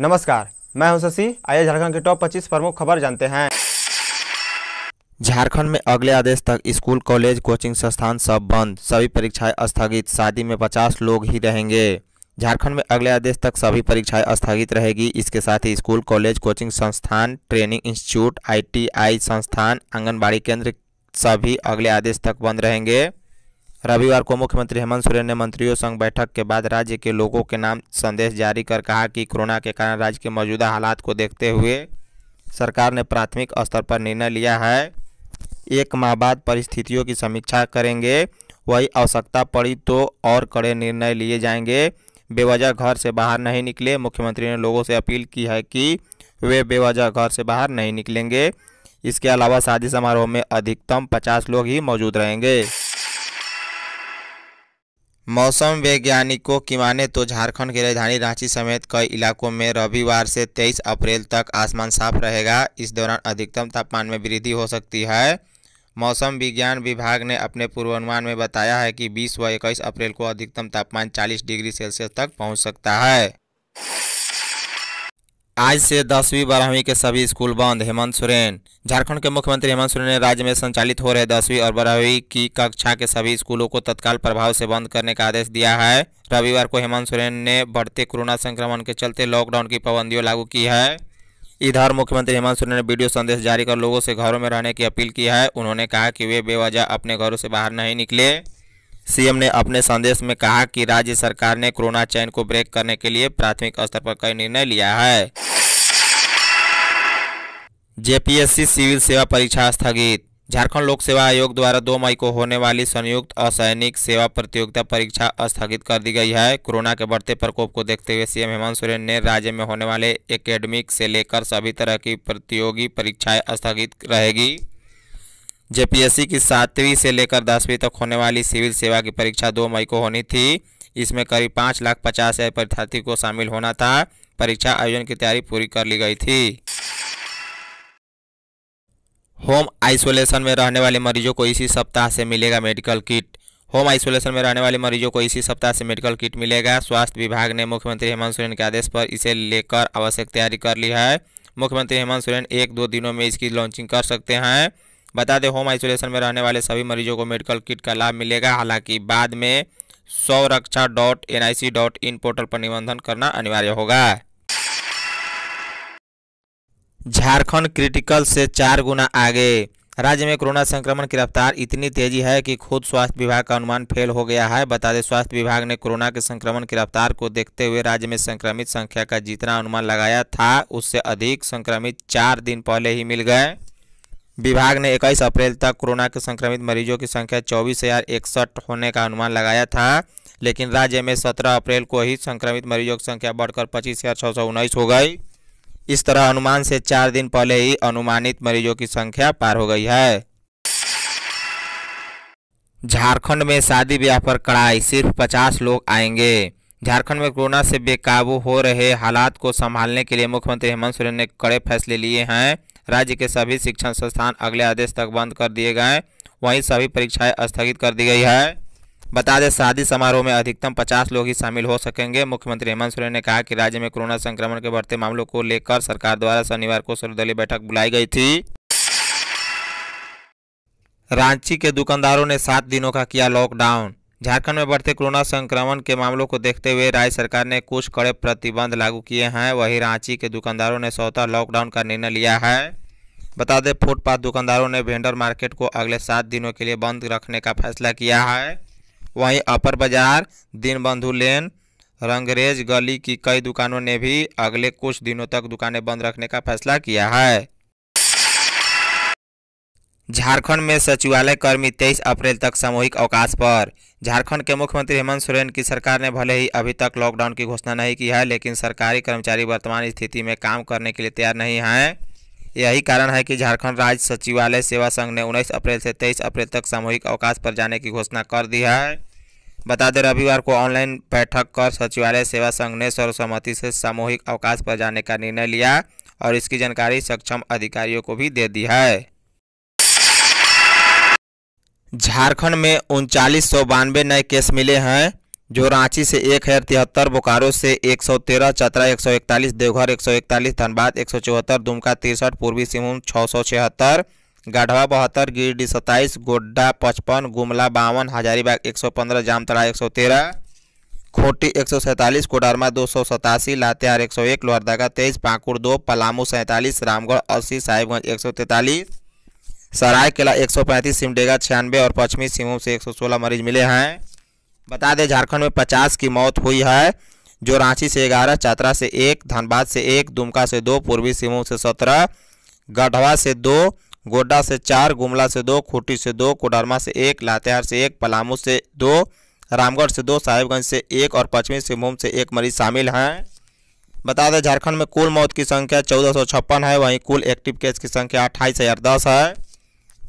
नमस्कार मैं हूं शशि आइए झारखंड के टॉप 25 प्रमुख खबर जानते हैं झारखंड में अगले आदेश तक स्कूल कॉलेज कोचिंग संस्थान सब बंद सभी परीक्षाएं स्थगित शादी में 50 लोग ही रहेंगे झारखंड में अगले आदेश तक सभी परीक्षाएं स्थगित रहेगी इसके साथ ही स्कूल कॉलेज कोचिंग संस्थान ट्रेनिंग इंस्टीट्यूट आई संस्थान आंगनबाड़ी केंद्र सभी अगले आदेश तक बंद रहेंगे रविवार को मुख्यमंत्री हेमंत सोरेन ने मंत्रियों संग बैठक के बाद राज्य के लोगों के नाम संदेश जारी कर कहा कि कोरोना के कारण राज्य के मौजूदा हालात को देखते हुए सरकार ने प्राथमिक स्तर पर निर्णय लिया है एक माह बाद परिस्थितियों की समीक्षा करेंगे वही आवश्यकता पड़ी तो और कड़े निर्णय लिए जाएंगे बेवजह घर से बाहर नहीं निकले मुख्यमंत्री ने लोगों से अपील की है कि वे बेवजह घर से बाहर नहीं निकलेंगे इसके अलावा शादी समारोह में अधिकतम पचास लोग ही मौजूद रहेंगे मौसम वैज्ञानिकों की माने तो झारखंड की राजधानी रांची समेत कई इलाकों में रविवार से 23 अप्रैल तक आसमान साफ रहेगा इस दौरान अधिकतम तापमान में वृद्धि हो सकती है मौसम विज्ञान विभाग ने अपने पूर्वानुमान में बताया है कि 20 व 21 अप्रैल को अधिकतम तापमान 40 डिग्री सेल्सियस तक पहुंच सकता है आज से दसवीं बारहवीं के सभी स्कूल बंद हेमंत सोरेन झारखंड के मुख्यमंत्री हेमंत सोरेन ने राज्य में संचालित हो रहे दसवीं और बारहवीं की कक्षा के सभी स्कूलों को तत्काल प्रभाव से बंद करने का आदेश दिया है रविवार को हेमंत सोरेन ने बढ़ते कोरोना संक्रमण के चलते लॉकडाउन की पाबंदियों लागू की है इधर मुख्यमंत्री हेमंत सोरेन ने वीडियो संदेश जारी कर लोगों से घरों में रहने की अपील की है उन्होंने कहा कि वे बेवजह अपने घरों से बाहर नहीं निकले सीएम ने अपने संदेश में कहा कि राज्य सरकार ने कोरोना चैन को ब्रेक करने के लिए प्राथमिक स्तर पर कई निर्णय लिया है जेपीएससी सिविल सेवा परीक्षा स्थगित झारखंड लोक सेवा आयोग द्वारा 2 मई को होने वाली संयुक्त असैनिक सेवा प्रतियोगिता परीक्षा स्थगित कर दी गई है कोरोना के बढ़ते प्रकोप को देखते हुए सीएम हेमंत सोरेन ने राज्य में होने वाले एकेडमिक से लेकर सभी तरह की प्रतियोगी परीक्षाएं स्थगित रहेगी जेपीएससी की सातवीं से लेकर दसवीं तक होने वाली सिविल सेवा की परीक्षा दो मई को होनी थी इसमें करीब पाँच लाख पचास हज़ार परीक्षार्थी को शामिल होना था परीक्षा आयोजन की तैयारी पूरी कर ली गई थी होम आइसोलेशन में रहने वाले मरीजों को इसी सप्ताह से मिलेगा मेडिकल किट होम आइसोलेशन में रहने वाले मरीजों को इसी सप्ताह से मेडिकल किट मिलेगा स्वास्थ्य विभाग ने मुख्यमंत्री हेमंत सोरेन के आदेश पर इसे लेकर आवश्यक तैयारी कर ली है मुख्यमंत्री हेमंत सोरेन एक दो दिनों में इसकी लॉन्चिंग कर सकते हैं बता दें होम आइसोलेशन में रहने वाले सभी मरीजों को मेडिकल किट का लाभ मिलेगा हालांकि बाद में Swaraksha dot N I C dot in portal पर निबंधन करना अनिवार्य होगा झारखंड क्रिटिकल से चार गुना आगे राज्य में कोरोना संक्रमण की रफ्तार इतनी तेजी है कि खुद स्वास्थ्य विभाग का अनुमान फेल हो गया है बता दें स्वास्थ्य विभाग ने कोरोना के संक्रमण की रफ्तार को देखते हुए राज्य में संक्रमित संख्या का जितना अनुमान लगाया था उससे अधिक संक्रमित चार दिन पहले ही मिल गए विभाग ने 21 अप्रैल तक कोरोना के संक्रमित मरीजों की संख्या चौबीस हजार इकसठ होने का अनुमान लगाया था लेकिन राज्य में सत्रह अप्रैल को ही संक्रमित मरीजों की संख्या बढ़कर पच्चीस हजार छः सौ उन्नीस हो गई इस तरह अनुमान से चार दिन पहले ही अनुमानित मरीजों की संख्या पार हो गई है झारखंड में शादी ब्याह पर कड़ाई सिर्फ पचास लोग आएंगे झारखंड में कोरोना से बेकाबू हो रहे हालात को संभालने के लिए मुख्यमंत्री हेमंत सोरेन ने कड़े फैसले लिए हैं राज्य के सभी शिक्षण संस्थान अगले आदेश तक बंद कर दिए गए वहीं सभी परीक्षाएं स्थगित कर दी गई है बता दें शादी समारोह में अधिकतम 50 लोग ही शामिल हो सकेंगे मुख्यमंत्री हेमंत सोरेन ने कहा कि राज्य में कोरोना संक्रमण के बढ़ते मामलों को लेकर सरकार द्वारा शनिवार को सर्वदलीय बैठक बुलाई गई थी रांची के दुकानदारों ने सात दिनों का किया लॉकडाउन झारखंड में बढ़ते कोरोना संक्रमण के मामलों को देखते हुए राज्य सरकार ने कुछ कड़े प्रतिबंध लागू किए हैं वहीं रांची के दुकानदारों ने सौता लॉकडाउन का निर्णय लिया है बता दें फुटपाथ दुकानदारों ने वेंडर मार्केट को अगले सात दिनों के लिए बंद रखने का फैसला किया है वहीं अपर बाजार दीनबंधु लेन रंगरेज गली की कई दुकानों ने भी अगले कुछ दिनों तक दुकानें बंद रखने का फैसला किया है झारखंड में सचिवालय कर्मी 23 अप्रैल तक सामूहिक अवकाश पर झारखंड के मुख्यमंत्री हेमंत सोरेन की सरकार ने भले ही अभी तक लॉकडाउन की घोषणा नहीं की है लेकिन सरकारी कर्मचारी वर्तमान स्थिति में काम करने के लिए तैयार नहीं हैं यही कारण है कि झारखंड राज्य सचिवालय सेवा संघ ने 19 अप्रैल से 23 अप्रैल तक सामूहिक अवकाश पर जाने की घोषणा कर दी है बता दें रविवार को ऑनलाइन बैठक कर सचिवालय सेवा संघ ने सर्वसम्मति से सामूहिक अवकाश पर जाने का निर्णय लिया और इसकी जानकारी सक्षम अधिकारियों को भी दे दी है झारखंड में उनचालीस सौ नए केस मिले हैं जो रांची से एक हज़ार तिहत्तर बोकारो से एक सौ तेरह चतरा एक सौ इकतालीस देवघर एक सौ इकतालीस धनबाद एक सौ चौहत्तर दुमका तिरसठ पूर्वी सिंहभूम छः सौ छिहत्तर गढ़वा बहत्तर गिरडीह सत्ताईस गोड्डा पचपन गुमला बावन हजारीबाग एक सौ पंद्रह जामतरा एक सौ तेरह खोटी एक सौ सैंतालीस कोडरमा दो सौ सतासी लातेहार एक सौ एक लोहरदगा तेईस पाकुड़ दो पलामू सैंतालीस रामगढ़ अस्सी साहिबगंज एक सौ तैंतालीस सरायकेला एक सौ पैंतीस सिमडेगा छियानवे और पश्चिमी सिंहभूम से एक सौ सोलह मरीज मिले हैं बता दें झारखंड में पचास की मौत हुई है जो रांची से ग्यारह चतरा से एक धनबाद से एक दुमका से दो पूर्वी सिंहभूम से सत्रह गढ़वा से दो गोड्डा से चार गुमला से दो खूटी से दो कोडरमा से एक लातेहार से एक पलामू से दो रामगढ़ से दो साहिबगंज से एक और पश्चिमी सिंहभूम से एक मरीज शामिल हैं बता दें झारखंड में कुल मौत की संख्या चौदह है वहीं कुल एक्टिव केस की संख्या अट्ठाईस हज़ार दस है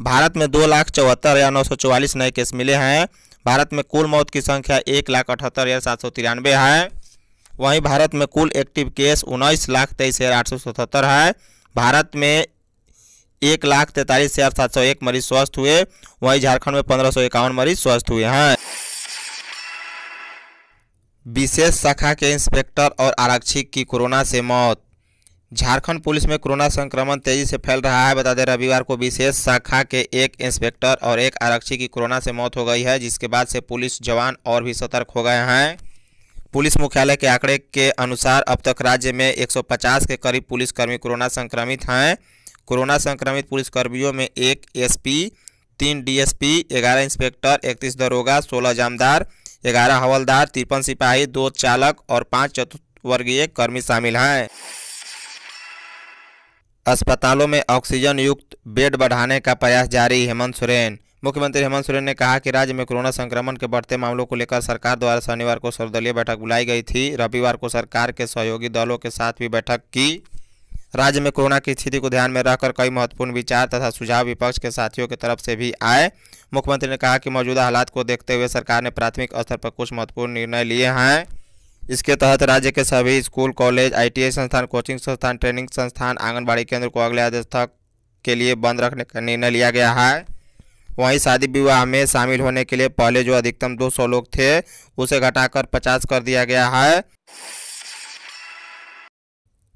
भारत में दो लाख चौहत्तर हज़ार नौ सौ चौवालीस नए केस मिले हैं भारत में कुल मौत की संख्या एक लाख अठहत्तर हज़ार सात सौ तिरानवे है वहीं भारत में कुल एक्टिव केस उन्नीस लाख तेईस हज़ार आठ सौ सतहत्तर है भारत में एक लाख तैतालीस हज़ार सात सौ एक मरीज स्वस्थ हुए वहीं झारखंड में पंद्रह सौ इक्यावन मरीज स्वस्थ हुए हैं विशेष शाखा के इंस्पेक्टर और आरक्षी की कोरोना से मौत झारखंड पुलिस में कोरोना संक्रमण तेजी से फैल रहा है बता दें रविवार को विशेष शाखा के एक इंस्पेक्टर और एक आरक्षी की कोरोना से मौत हो गई है जिसके बाद से पुलिस जवान और भी सतर्क हो गए हैं पुलिस मुख्यालय के आंकड़े के अनुसार अब तक राज्य में 150 के करीब पुलिसकर्मी कोरोना संक्रमित हैं कोरोना संक्रमित पुलिसकर्मियों में एक एसपी तीन डीएसपी ग्यारह इंस्पेक्टर इकतीस दरोगा सोलह जामदार ग्यारह हवलदार तिरपन सिपाही दो चालक और पाँच चतुर्थवर्गीय कर्मी शामिल हैं अस्पतालों में ऑक्सीजन युक्त बेड बढ़ाने का प्रयास जारी हेमंत सोरेन मुख्यमंत्री हेमंत सोरेन ने कहा कि राज्य में कोरोना संक्रमण के बढ़ते मामलों को लेकर सरकार द्वारा शनिवार को सर्वदलीय बैठक बुलाई गई थी रविवार को सरकार के सहयोगी दलों के साथ भी बैठक की राज्य में कोरोना की स्थिति को ध्यान में रखकर कई महत्वपूर्ण विचार तथा सुझाव विपक्ष के साथियों की तरफ से भी आए मुख्यमंत्री ने कहा कि मौजूदा हालात को देखते हुए सरकार ने प्राथमिक स्तर पर कुछ महत्वपूर्ण निर्णय लिए हैं इसके तहत राज्य के सभी स्कूल कॉलेज आईटीआई संस्थान कोचिंग संस्थान ट्रेनिंग संस्थान आंगनबाड़ी केंद्र को अगले आदेश तक के लिए बंद रखने का निर्णय लिया गया है वहीं शादी विवाह में शामिल होने के लिए पहले जो अधिकतम 200 लोग थे उसे घटाकर 50 कर दिया गया है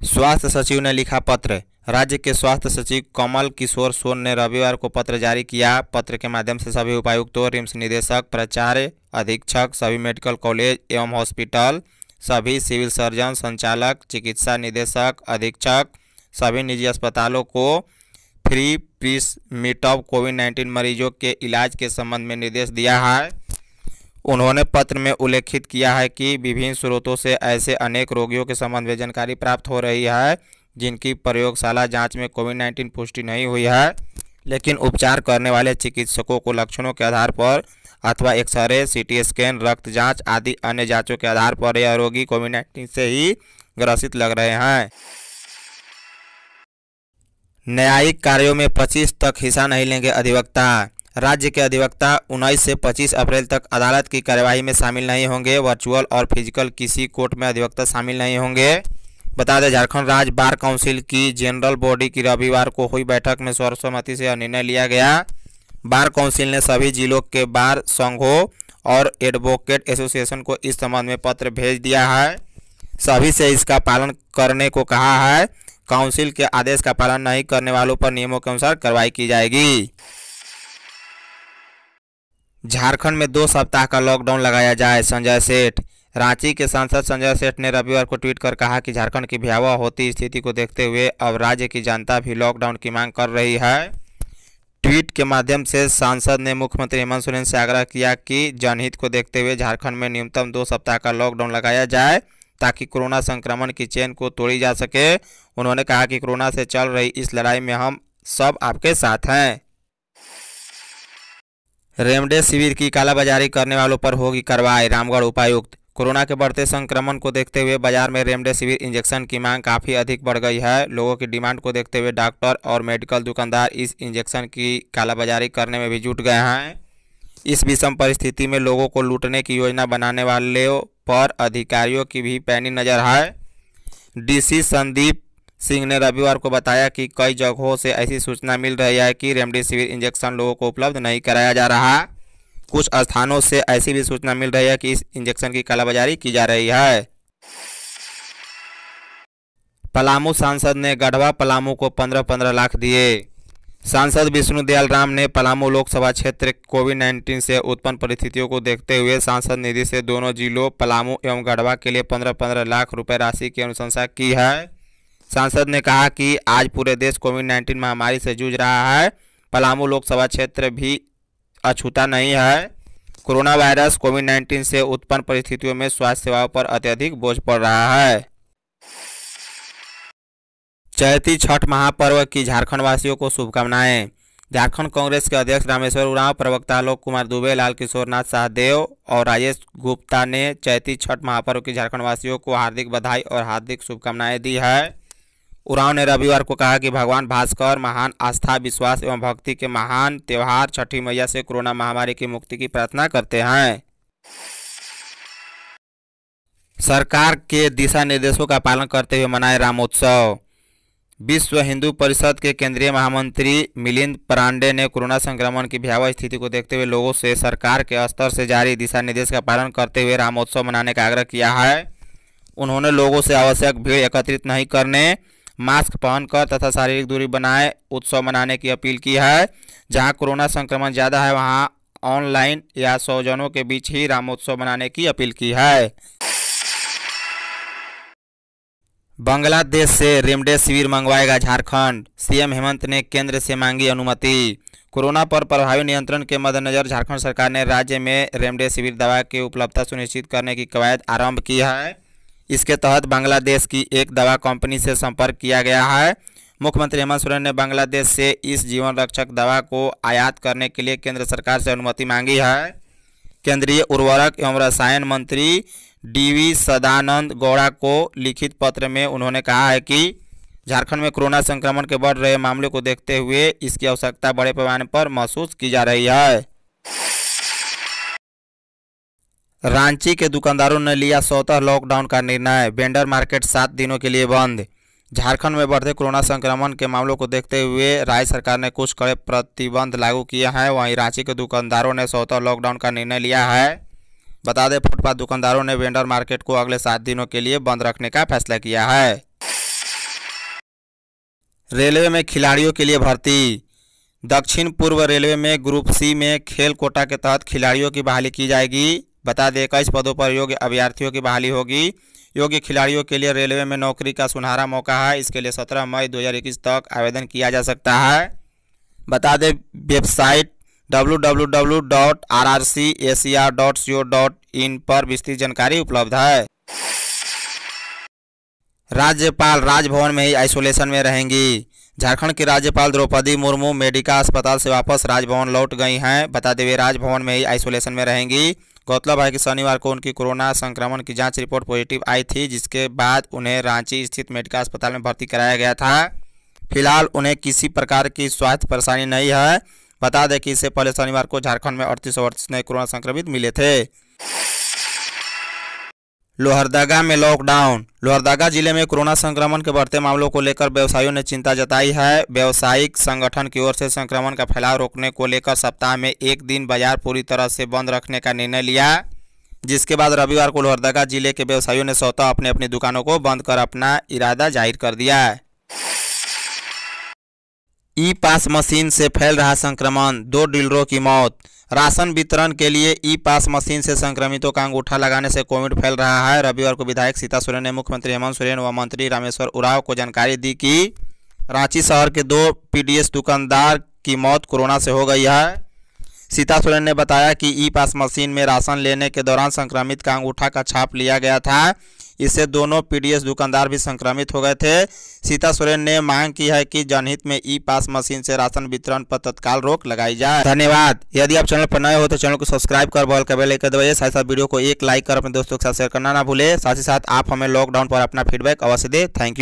स्वास्थ्य सचिव ने लिखा पत्र राज्य के स्वास्थ्य सचिव कमल किशोर सोन ने रविवार को पत्र जारी किया पत्र के माध्यम से सभी उपायुक्तों रिम्स निदेशक प्राचार्य अधीक्षक सभी मेडिकल कॉलेज एवं हॉस्पिटल सभी सिविल सर्जन संचालक चिकित्सा निदेशक अधीक्षक सभी निजी अस्पतालों को फ्री प्रीस मीटअप कोविड नाइन्टीन मरीजों के इलाज के संबंध में निर्देश दिया है उन्होंने पत्र में उल्लेखित किया है कि विभिन्न स्रोतों से ऐसे अनेक रोगियों के संबंध में जानकारी प्राप्त हो रही है जिनकी प्रयोगशाला जांच में कोविड नाइन्टीन पुष्टि नहीं हुई है लेकिन उपचार करने वाले चिकित्सकों को लक्षणों के आधार पर अथवा एक्सरे सीटी स्कैन रक्त जांच आदि अन्य जांचों के आधार पर यह रोगी कोविड नाइन्टीन से ही ग्रसित लग रहे हैं न्यायिक कार्यों में पच्चीस तक हिस्सा नहीं लेंगे अधिवक्ता राज्य के अधिवक्ता उन्नीस से 25 अप्रैल तक अदालत की कार्यवाही में शामिल नहीं होंगे वर्चुअल और फिजिकल किसी कोर्ट में अधिवक्ता शामिल नहीं होंगे बता दें झारखंड राज्य बार काउंसिल की जनरल बॉडी की रविवार को हुई बैठक में सर्वसम्मति से यह निर्णय लिया गया बार काउंसिल ने सभी जिलों के बार संघों और एडवोकेट एसोसिएशन को इस संबंध में पत्र भेज दिया है सभी से इसका पालन करने को कहा है काउंसिल के आदेश का पालन नहीं करने वालों पर नियमों के अनुसार कार्रवाई की जाएगी झारखंड में दो सप्ताह का लॉकडाउन लगाया जाए संजय सेठ रांची के सांसद संजय सेठ ने रविवार को ट्वीट कर कहा कि झारखंड की भयावह होती स्थिति को देखते हुए अब राज्य की जनता भी लॉकडाउन की मांग कर रही है ट्वीट के माध्यम से सांसद ने मुख्यमंत्री हेमंत सोरेन से आग्रह किया कि जनहित को देखते हुए झारखंड में न्यूनतम दो सप्ताह का लॉकडाउन लगाया जाए ताकि कोरोना संक्रमण की चेन को तोड़ी जा सके उन्होंने कहा कि कोरोना से चल रही इस लड़ाई में हम सब आपके साथ हैं रेमडेसिविर की कालाबाजारी करने वालों पर होगी कार्रवाई रामगढ़ उपायुक्त कोरोना के बढ़ते संक्रमण को देखते हुए बाजार में रेमडेसिविर इंजेक्शन की मांग काफ़ी अधिक बढ़ गई है लोगों की डिमांड को देखते हुए डॉक्टर और मेडिकल दुकानदार इस इंजेक्शन की कालाबाजारी करने में भी जुट गए हैं इस विषम परिस्थिति में लोगों को लूटने की योजना बनाने वालों पर अधिकारियों की भी पैनी नज़र है डीसी संदीप सिंह ने रविवार को बताया कि कई जगहों से ऐसी सूचना मिल रही है कि रेमडेसिविर इंजेक्शन लोगों को उपलब्ध नहीं कराया जा रहा कुछ स्थानों से ऐसी भी सूचना मिल रही है कि इस इंजेक्शन की कालाबाजारी की जा रही है पलामू सांसद ने गढ़वा पलामू को पंद्रह पंद्रह लाख दिए सांसद विष्णु दयाल राम ने पलामू लोकसभा क्षेत्र कोविड नाइन्टीन से उत्पन्न परिस्थितियों को देखते हुए सांसद निधि से दोनों जिलों पलामू एवं गढ़वा के लिए पंद्रह पंद्रह लाख रुपए राशि की अनुशंसा की है सांसद ने कहा कि आज पूरे देश कोविड नाइन्टीन महामारी से जूझ रहा है पलामू लोकसभा क्षेत्र भी अछूता नहीं है कोरोना वायरस कोविड नाइन्टीन से उत्पन्न परिस्थितियों में स्वास्थ्य सेवाओं पर अत्यधिक बोझ पड़ रहा है चैती छठ महापर्व की झारखंड वासियों को शुभकामनाएं झारखंड कांग्रेस के अध्यक्ष रामेश्वर उरांव प्रवक्ता आलोक कुमार दुबे लाल किशोरनाथ शाहदेव और राजेश गुप्ता ने चैती छठ महापर्व की झारखंड वासियों को हार्दिक बधाई और हार्दिक शुभकामनाएं दी है उरांव ने रविवार को कहा कि भगवान भास्कर महान आस्था विश्वास एवं भक्ति के महान त्यौहार छठी मैया से कोरोना महामारी की मुक्ति की प्रार्थना करते हैं सरकार के दिशा निर्देशों का पालन करते हुए मनाए रामोत्सव विश्व हिंदू परिषद के केंद्रीय महामंत्री मिलिंद परांडे ने कोरोना संक्रमण की भयावह स्थिति को देखते हुए लोगों से सरकार के स्तर से जारी दिशा निर्देश का पालन करते हुए रामोत्सव मनाने का आग्रह किया है उन्होंने लोगों से आवश्यक भीड़ एकत्रित नहीं करने मास्क पहनकर तथा शारीरिक दूरी बनाए उत्सव मनाने की अपील की है जहां कोरोना संक्रमण ज़्यादा है वहां ऑनलाइन या सौजनों के बीच ही रामोत्सव मनाने की अपील की है बांग्लादेश से रेमडेसिविर मंगवाएगा झारखंड सीएम हेमंत ने केंद्र से मांगी अनुमति कोरोना पर प्रभावी नियंत्रण के मद्देनजर झारखंड सरकार ने राज्य में रेमडेसिविर दवा की उपलब्धता सुनिश्चित करने की कवायद आरंभ की है इसके तहत बांग्लादेश की एक दवा कंपनी से संपर्क किया गया है मुख्यमंत्री हेमंत सोरेन ने बांग्लादेश से इस जीवन रक्षक दवा को आयात करने के लिए केंद्र सरकार से अनुमति मांगी है केंद्रीय उर्वरक एवं रसायन मंत्री डीवी सदानंद गौड़ा को लिखित पत्र में उन्होंने कहा है कि झारखंड में कोरोना संक्रमण के बढ़ रहे मामले को देखते हुए इसकी आवश्यकता बड़े पैमाने पर महसूस की जा रही है रांची के दुकानदारों ने लिया स्वतः लॉकडाउन का निर्णय वेंडर मार्केट सात दिनों के लिए बंद झारखंड में बढ़ते कोरोना संक्रमण के मामलों को देखते हुए राज्य सरकार ने कुछ कड़े प्रतिबंध लागू किए हैं वहीं रांची के दुकानदारों ने स्वतः लॉकडाउन का निर्णय लिया है बता दें फुटपाथ दुकानदारों ने वेंडर मार्केट को अगले सात दिनों के लिए बंद रखने का फैसला किया है रेलवे में खिलाड़ियों के लिए भर्ती दक्षिण पूर्व रेलवे में ग्रुप सी में खेल कोटा के तहत खिलाड़ियों की बहाली की जाएगी बता दें इक्कीस पदों पर योग्य अभ्यर्थियों की बहाली होगी योग्य खिलाड़ियों के लिए रेलवे में नौकरी का सुनहरा मौका है इसके लिए सत्रह मई 2021 तक आवेदन किया जा सकता है बता दें वेबसाइट डब्ल्यू पर विस्तृत जानकारी उपलब्ध है राज्यपाल राजभवन में ही आइसोलेशन में रहेंगी झारखंड की राज्यपाल द्रौपदी मुर्मू मेडिका अस्पताल से वापस राजभवन लौट गई हैं बता दें वे राजभवन में ही आइसोलेशन में रहेंगी गौतलब है कि शनिवार को उनकी कोरोना संक्रमण की जांच रिपोर्ट पॉजिटिव आई थी जिसके बाद उन्हें रांची स्थित मेडिकल अस्पताल में भर्ती कराया गया था फिलहाल उन्हें किसी प्रकार की स्वास्थ्य परेशानी नहीं है बता दें कि इससे पहले शनिवार को झारखंड में अड़तीस अड़तीस नए कोरोना संक्रमित मिले थे लोहरदगा में लॉकडाउन लोहरदगा जिले में कोरोना संक्रमण के बढ़ते मामलों को लेकर व्यवसायियों ने चिंता जताई है व्यवसायिक संगठन की ओर से संक्रमण का फैलाव रोकने को लेकर सप्ताह में एक दिन बाजार पूरी तरह से बंद रखने का निर्णय लिया जिसके बाद रविवार को लोहरदगा जिले के व्यवसायियों ने स्वतः अपने अपनी दुकानों को बंद कर अपना इरादा जाहिर कर दिया ई पास मशीन से फैल रहा संक्रमण दो डीलरों की मौत राशन वितरण के लिए ई पास मशीन से संक्रमितों का अंगूठा लगाने से कोविड फैल रहा है रविवार को विधायक सीता सोरेन ने मुख्यमंत्री हेमंत सोरेन व मंत्री रामेश्वर उराव को जानकारी दी कि रांची शहर के दो पीडीएस दुकानदार की मौत कोरोना से हो गई है सीता सोरेन ने बताया कि ई पास मशीन में राशन लेने के दौरान संक्रमित का अंगूठा का छाप लिया गया था इससे दोनों पीडीएस दुकानदार भी संक्रमित हो गए थे सीता सोरेन ने मांग की है कि जनहित में ई पास मशीन से राशन वितरण पर तत्काल रोक लगाई जाए धन्यवाद यदि आप चैनल पर नए हो तो चैनल को सब्सक्राइब कर बॉल का बेल दबाइए साथ साथ वीडियो को एक लाइक कर अपने दोस्तों के साथ शेयर करना ना भूले साथ ही साथ आप हमें लॉकडाउन पर अपना फीडबैक अवश्य दे थैंक यू